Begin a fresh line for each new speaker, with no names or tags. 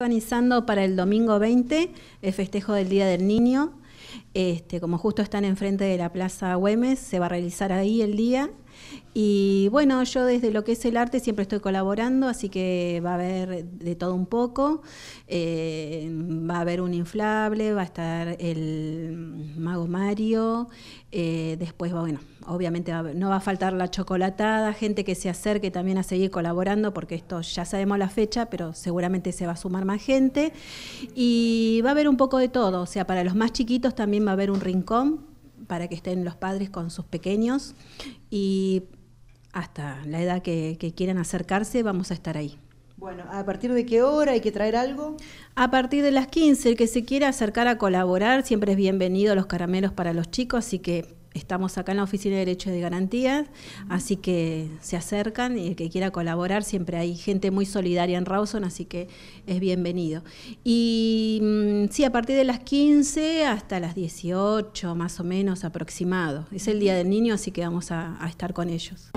Organizando para el domingo 20 el festejo del Día del Niño. Este, como justo están enfrente de la Plaza Güemes, se va a realizar ahí el día. Y bueno, yo desde lo que es el arte siempre estoy colaborando, así que va a haber de todo un poco. Eh, va a haber un inflable, va a estar el mago Mario, eh, después, bueno, obviamente no va a faltar la chocolatada, gente que se acerque también a seguir colaborando, porque esto ya sabemos la fecha, pero seguramente se va a sumar más gente. Y va a haber un poco de todo, o sea, para los más chiquitos también va a haber un rincón para que estén los padres con sus pequeños y hasta la edad que, que quieran acercarse vamos a estar ahí. Bueno, ¿a partir de qué hora hay que traer algo? A partir de las 15, el que se quiera acercar a colaborar, siempre es bienvenido a los caramelos para los chicos, así que estamos acá en la Oficina de Derechos de Garantías, así que se acercan y el que quiera colaborar, siempre hay gente muy solidaria en Rawson, así que es bienvenido. Y mm, sí, a partir de las 15 hasta las 18 más o menos aproximado. Es el Día del Niño, así que vamos a, a estar con ellos.